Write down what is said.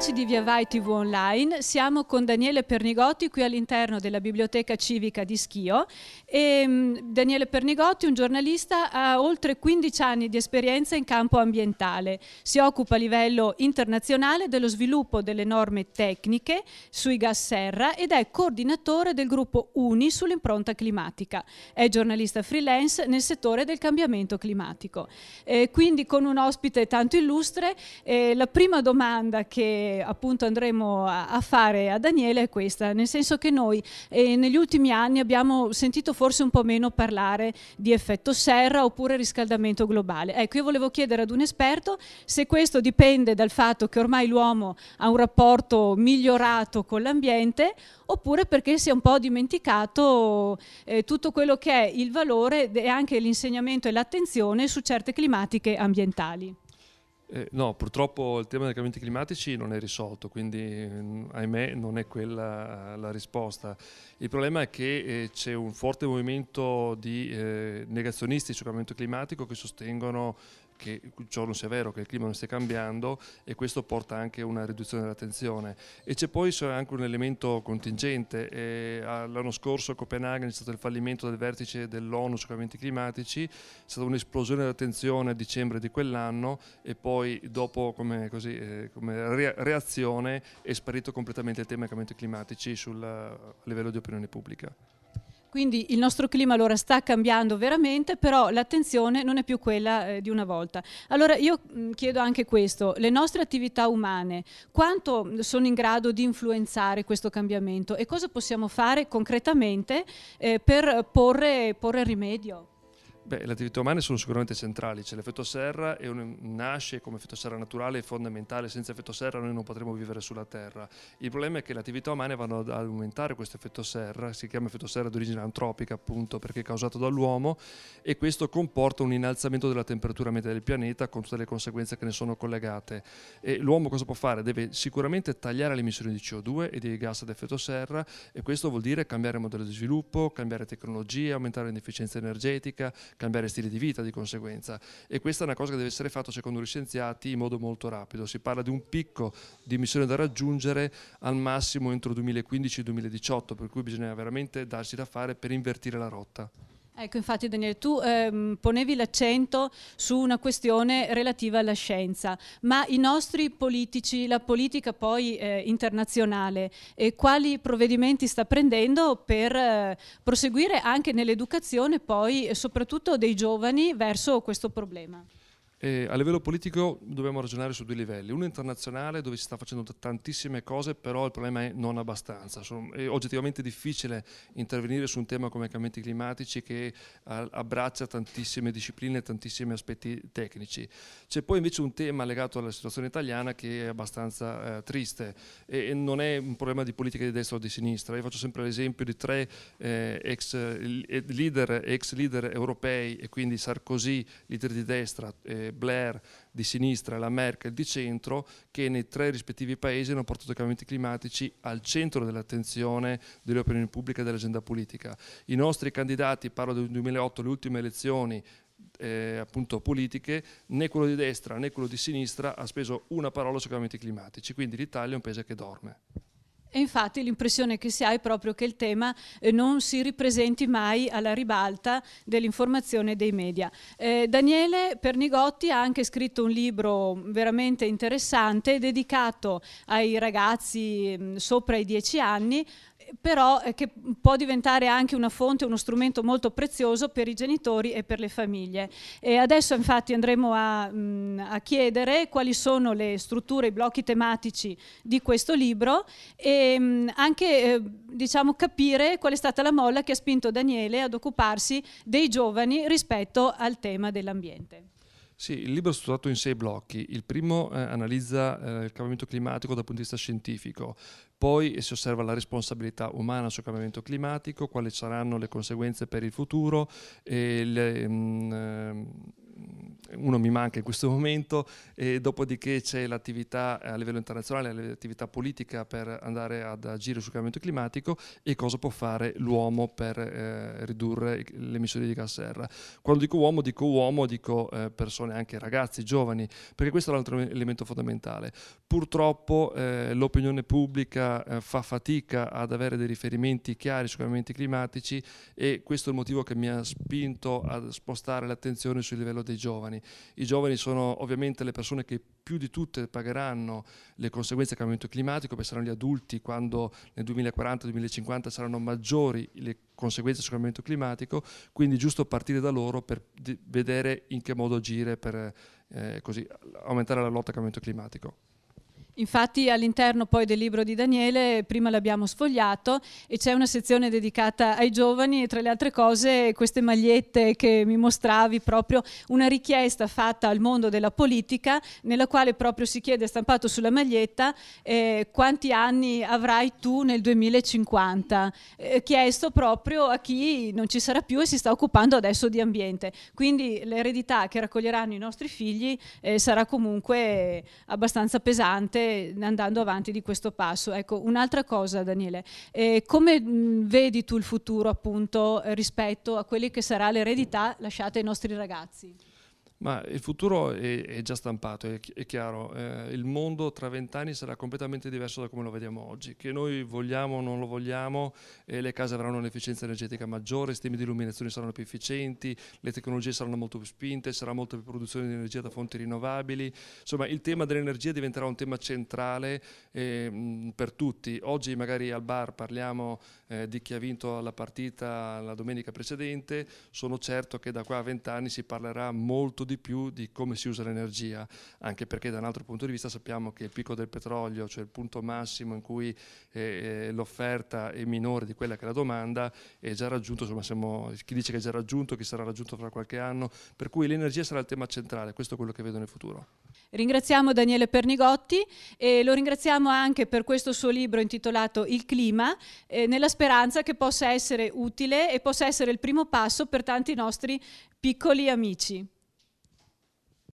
Amici di Via Vai TV Online, siamo con Daniele Pernigotti qui all'interno della Biblioteca Civica di Schio. E, ehm, Daniele Pernigotti, un giornalista, ha oltre 15 anni di esperienza in campo ambientale. Si occupa a livello internazionale dello sviluppo delle norme tecniche sui gas serra ed è coordinatore del gruppo UNI sull'impronta climatica. È giornalista freelance nel settore del cambiamento climatico. E eh, quindi con un ospite tanto illustre, eh, la prima domanda che appunto andremo a, a fare a Daniele è questa, nel senso che noi eh, negli ultimi anni abbiamo sentito forse un po' meno parlare di effetto serra oppure riscaldamento globale. Ecco, io volevo chiedere ad un esperto se questo dipende dal fatto che ormai l'uomo ha un rapporto migliorato con l'ambiente oppure perché si è un po' dimenticato eh, tutto quello che è il valore e anche l'insegnamento e l'attenzione su certe climatiche ambientali. Eh, no, purtroppo il tema dei cambiamenti climatici non è risolto, quindi mm, ahimè non è quella la risposta. Il problema è che eh, c'è un forte movimento di eh, negazionisti sul cambiamento climatico che sostengono che ciò non sia vero, che il clima non stia cambiando e questo porta anche a una riduzione della tensione. E c'è poi anche un elemento contingente, eh, l'anno scorso a Copenaghen c'è stato il fallimento del vertice dell'ONU sui cambiamenti climatici, è stata un'esplosione della tensione a dicembre di quell'anno e poi dopo come, così, eh, come re reazione è sparito completamente il tema dei cambiamenti climatici sul, a livello di opinione pubblica. Quindi il nostro clima allora sta cambiando veramente, però l'attenzione non è più quella eh, di una volta. Allora io mh, mm, chiedo anche questo, le nostre attività umane quanto sono in grado di influenzare questo cambiamento e cosa possiamo fare concretamente eh, per porre, porre rimedio? Beh, le attività umane sono sicuramente centrali, c'è l'effetto serra e nasce come effetto serra naturale, e fondamentale, senza effetto serra noi non potremmo vivere sulla Terra. Il problema è che le attività umane vanno ad aumentare questo effetto serra, si chiama effetto serra di origine antropica appunto perché è causato dall'uomo e questo comporta un innalzamento della temperatura media del pianeta con tutte le conseguenze che ne sono collegate. E l'uomo cosa può fare? Deve sicuramente tagliare le emissioni di CO2 e di gas ad effetto serra e questo vuol dire cambiare modello di sviluppo, cambiare tecnologie, aumentare l'efficienza energetica, cambiare stile di vita di conseguenza. E questa è una cosa che deve essere fatta secondo gli scienziati in modo molto rapido. Si parla di un picco di emissione da raggiungere al massimo entro 2015-2018, per cui bisogna veramente darsi da fare per invertire la rotta. Ecco, infatti Daniele, tu ehm, ponevi l'accento su una questione relativa alla scienza, ma i nostri politici, la politica poi eh, internazionale, eh, quali provvedimenti sta prendendo per eh, proseguire anche nell'educazione poi soprattutto dei giovani verso questo problema? E a livello politico dobbiamo ragionare su due livelli, uno internazionale dove si sta facendo tantissime cose, però il problema è non abbastanza. È oggettivamente difficile intervenire su un tema come i cambiamenti climatici che abbraccia tantissime discipline, e tantissimi aspetti tecnici. C'è poi invece un tema legato alla situazione italiana che è abbastanza eh, triste e, e, non è un problema di politica di destra o di sinistra. Io faccio sempre l'esempio di tre eh, ex, eh, leader, ex leader europei e quindi Sarkozy, leader di destra, eh, Blair di sinistra e la Merkel di centro, che nei tre rispettivi paesi hanno portato i cambiamenti climatici al centro dell'attenzione delle opinioni pubbliche e dell'agenda politica. I nostri candidati, parlo del 2008, le ultime elezioni, eh, appunto politiche, né quello di destra né quello di sinistra ha speso una parola sui cambiamenti climatici, quindi l'Italia è un paese che dorme e infatti l'impressione che si ha è proprio che il tema eh, non si ripresenti mai alla ribalta dell'informazione dei media. Eh, Daniele Pernigotti ha anche scritto un libro veramente interessante dedicato ai ragazzi mm, sopra i dieci anni però eh, che può diventare anche una fonte, uno strumento molto prezioso per i genitori e per le famiglie. E adesso infatti andremo a, mh, mm, a chiedere quali sono le strutture, i blocchi tematici di questo libro e Ehm, anche eh, diciamo, capire qual è stata la molla che ha spinto Daniele ad occuparsi dei giovani rispetto al tema dell'ambiente. Sì, il libro è strutturato in sei blocchi. Il primo eh, analizza eh, il cambiamento climatico dal punto di vista scientifico, poi si osserva la responsabilità umana sul cambiamento climatico, quali saranno le conseguenze per il futuro, le, mh, mm, ehm, uno mi manca in questo momento, e dopodiché c'è l'attività eh, a livello internazionale, l'attività politica per andare ad agire sul cambiamento climatico e cosa può fare l'uomo per eh, ridurre le emissioni di gas serra. Quando dico uomo, dico uomo, dico eh, persone, anche ragazzi, giovani, perché questo è l'altro elemento fondamentale. Purtroppo eh, l'opinione pubblica eh, fa fatica ad avere dei riferimenti chiari sui cambiamenti climatici e questo è il motivo che mi ha spinto a spostare l'attenzione sul livello dei giovani giovani. I giovani sono ovviamente le persone che più di tutte pagheranno le conseguenze del cambiamento climatico, perché saranno gli adulti quando nel 2040-2050 saranno maggiori le conseguenze sul cambiamento climatico, quindi giusto partire da loro per vedere in che modo agire per eh, così, aumentare la lotta al cambiamento climatico. Infatti all'interno poi del libro di Daniele, prima l'abbiamo sfogliato e c'è una sezione dedicata ai giovani e tra le altre cose queste magliette che mi mostravi, proprio una richiesta fatta al mondo della politica nella quale proprio si chiede stampato sulla maglietta eh, quanti anni avrai tu nel 2050, eh, chiesto proprio a chi non ci sarà più e si sta occupando adesso di ambiente. Quindi l'eredità che raccoglieranno i nostri figli eh, sarà comunque abbastanza pesante andando avanti di questo passo. Ecco, un'altra cosa Daniele, eh, come mh, vedi tu il futuro appunto rispetto a quelle che sarà l'eredità lasciata ai nostri ragazzi? Ma il futuro è, è già stampato, è, è chiaro. Eh, il mondo tra vent'anni sarà completamente diverso da come lo vediamo oggi. Che noi vogliamo o non lo vogliamo, eh, le case avranno un'efficienza energetica maggiore, i sistemi di illuminazione saranno più efficienti, le tecnologie saranno molto più spinte, sarà molta più produzione di energia da fonti rinnovabili. Insomma, il tema dell'energia diventerà un tema centrale eh, per tutti. Oggi magari al bar parliamo eh, di chi ha vinto la partita la domenica precedente, sono certo che da qua a vent'anni si parlerà molto di di più di come si usa l'energia, anche perché da un altro punto di vista sappiamo che il picco del petrolio, cioè il punto massimo in cui eh, eh, l'offerta è minore di quella che è la domanda, è già raggiunto, insomma siamo, chi dice che è già raggiunto, chi sarà raggiunto fra qualche anno, per cui l'energia sarà il tema centrale, questo è quello che vedo nel futuro. Ringraziamo Daniele Pernigotti e lo ringraziamo anche per questo suo libro intitolato Il clima, eh, nella speranza che possa essere utile e possa essere il primo passo per tanti nostri piccoli amici.